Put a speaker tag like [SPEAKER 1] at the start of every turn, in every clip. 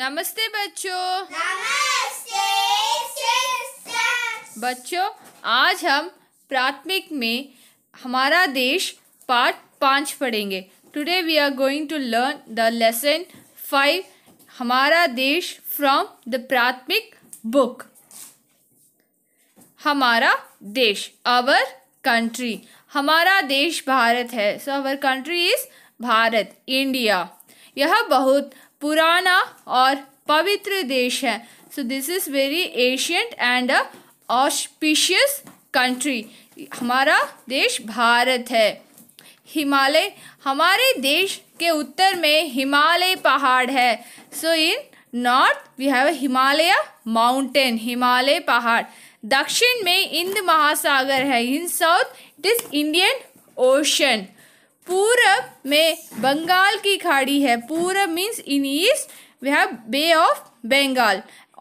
[SPEAKER 1] नमस्ते बच्चों नमस्ते बच्चों आज हम प्राथमिक में हमारा देश पार्ट पाँच पढ़ेंगे today we are going to learn the lesson five हमारा देश फ्रॉम द प्राथमिक बुक हमारा देश आवर कंट्री हमारा देश भारत है so our country is Bharat India यह बहुत पुराना और पवित्र देश है so this is very ancient and a auspicious country हमारा देश भारत है हिमालय हमारे देश के उत्तर में हिमालय पहाड़ है so in north we have Himalaya mountain Himalaya पहाड़ दक्षिण में इंद महासागर है in south it is Indian ocean पूरब में बंगाल की खाड़ी है पूरब means in east we have bay of Bengal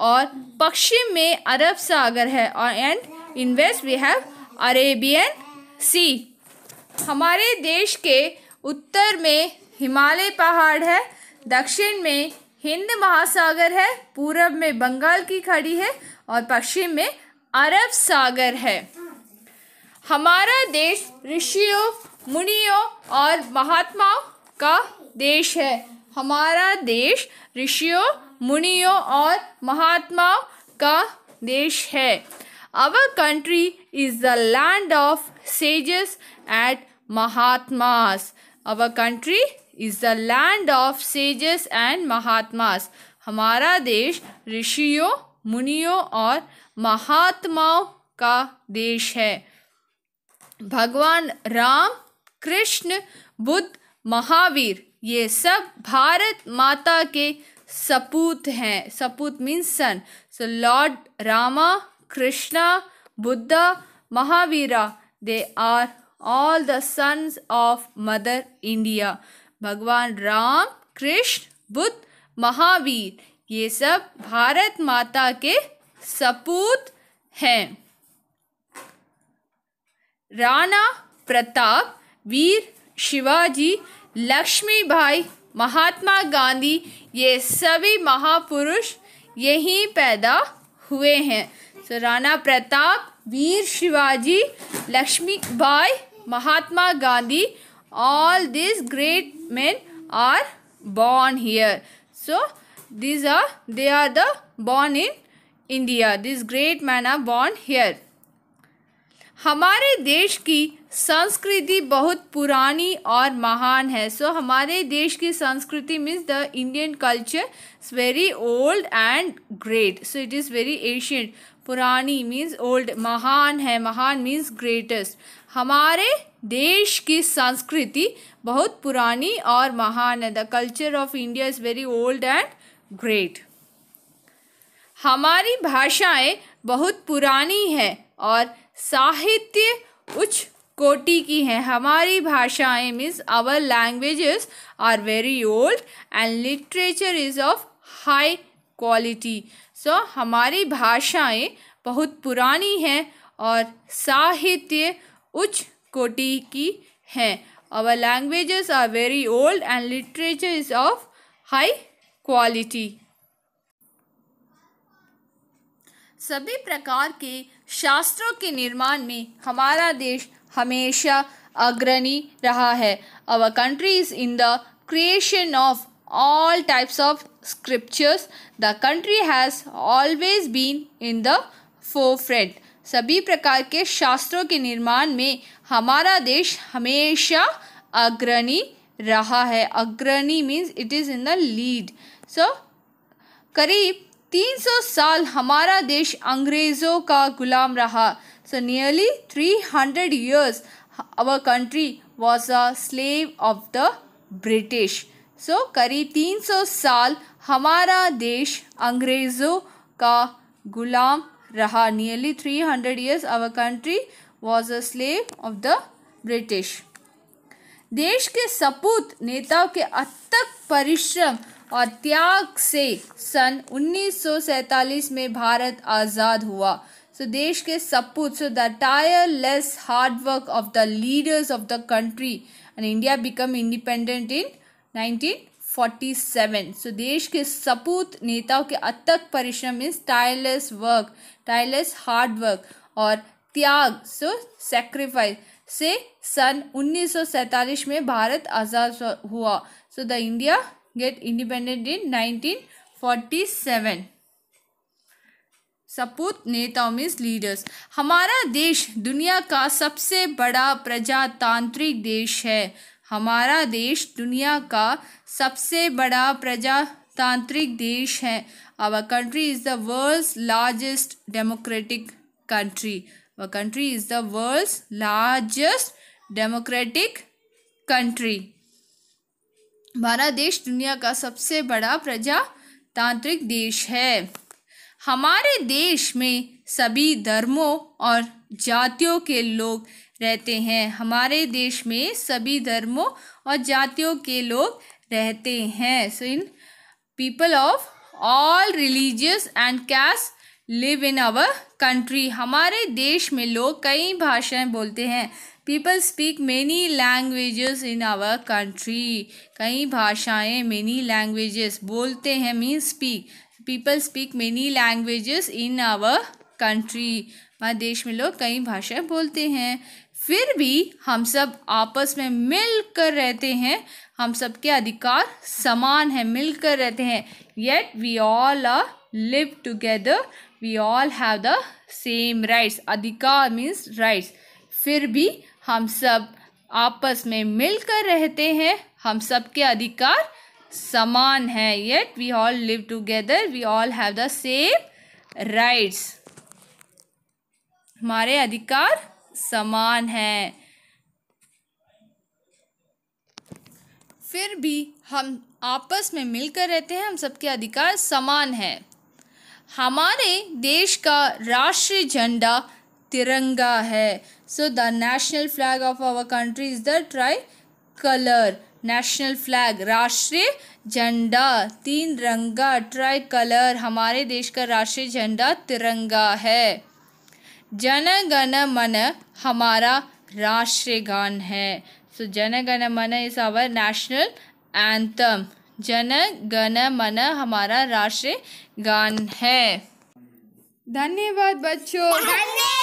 [SPEAKER 1] और पश्चिम में अरब सागर है और and in west we have Arabian sea हमारे देश के उत्तर में हिमालय पहाड़ है दक्षिण में हिंद महासागर है पूरब में बंगाल की खाड़ी है और पश्चिम में अरब सागर है हमारा देश ऋषियों मुनियों और महात्माओं का देश है हमारा देश ऋषियों मुनियों और महात्माओं का देश है our country is the land of sages and mahatmas our country is the land of sages and mahatmas हमारा देश ऋषियों मुनियों और महात्माओं का देश है भगवान राम कृष्ण बुद्ध महावीर ये सब भारत माता के सपूत हैं सपूत means son so lord Rama Krishna Buddha Mahavira they are all the sons of mother India भगवान राम कृष्ण बुद्ध महावीर ये सब भारत माता के सपूत हैं राणा प्रताप वीर शिवाजी लक्ष्मी भाई महात्मा गांधी ये सभी महापुरुष यहीं पैदा हुए हैं सो राणा प्रताप वीर Shivaji Lakshmi Bai Mahatma Gandhi all this great man are born here so this are they are the born in India this great man are born here हमारे देश की संस्कृति बहुत पुरानी और महान है सो so, हमारे देश की संस्कृति means the Indian culture is very old and great so it is very ancient पुरानी मीन्स ओल्ड महान है महान मीन्स ग्रेटेस्ट हमारे देश की संस्कृति बहुत पुरानी और महान है the culture of India is very old and great हमारी भाषाएं बहुत पुरानी है और साहित्य उच्च कोटि की हैं हमारी भाषाएं means our languages are very old and literature is of high quality so हमारी भाषाएं बहुत पुरानी हैं और साहित्य उच्च कोटि की हैं our languages are very old and literature is of high quality सभी प्रकार के शास्त्रों के निर्माण में हमारा देश हमेशा अग्रणी रहा है our country is in the creation of types of scriptures the country has always been in the फो forefront सभी प्रकार के शास्त्रों के निर्माण में हमारा देश हमेशा अग्रणी रहा है अग्रणी means it is in the lead so करीब 300 साल हमारा देश अंग्रेजों का गुलाम रहा so nearly 300 hundred years our country was a slave of the British so करीब 300 साल हमारा देश अंग्रेजों का गुलाम रहा nearly 300 hundred years our country was a slave of the British देश के सपूत नेताओं के अतक परिश्रम और त्याग से सन 1947 में भारत आज़ाद हुआ सो so, देश के सपूत so the tireless hard work of the leaders of the country and India become independent in 1947 so so, देश के सपूत नेताओं के अथक परिश्रम is tireless work tireless hard work और त्याग सो सेक्रीफाइस से सन 1947 में भारत आज़ाद हुआ so the India get independent in 1947 सपूत नेताओं मीन्स लीडर्स हमारा देश दुनिया का सबसे बड़ा प्रजातांत्रिक देश है हमारा देश दुनिया का सबसे बड़ा प्रजातांत्रिक देश है our country is the world's largest democratic country our country is the world's largest democratic country हमारा देश दुनिया का सबसे बड़ा प्रजातांत्रिक देश है हमारे देश में सभी धर्मों और जातियों के लोग रहते हैं हमारे देश में सभी धर्मों और जातियों के लोग रहते हैं so in people of all religious and caste live in our country हमारे देश में लोग कई भाषाएं बोलते हैं people speak many languages in our country कई भाषाएं मैनी लैंग्वेजेस बोलते हैं mean speak people speak many languages in our country हमारे देश में लोग कई भाषाएं बोलते हैं फिर भी हम सब आपस में मिलकर रहते हैं हम सब के अधिकार समान हैं मिलकर रहते हैं yet we all are live together we all have the same rights अधिकार मीन्स राइट्स फिर भी हम सब आपस में मिलकर रहते हैं हम सब के अधिकार समान हैं yet we all live together we all have the same rights हमारे अधिकार समान हैं फिर भी हम आपस में मिलकर रहते हैं हम सबके अधिकार समान हैं हमारे देश का राष्ट्रीय झंडा तिरंगा है so the national flag of our country is the tricolour national flag राष्ट्रीय झंडा तीन रंगा ट्राई कलर हमारे देश का राष्ट्रीय झंडा तिरंगा है जन गण मन हमारा राष्ट्रीय गान है सो जन गण मन इज आवर नेशनल एंथम जन गण मन हमारा राष्ट्रीय गान है धन्यवाद बच्चों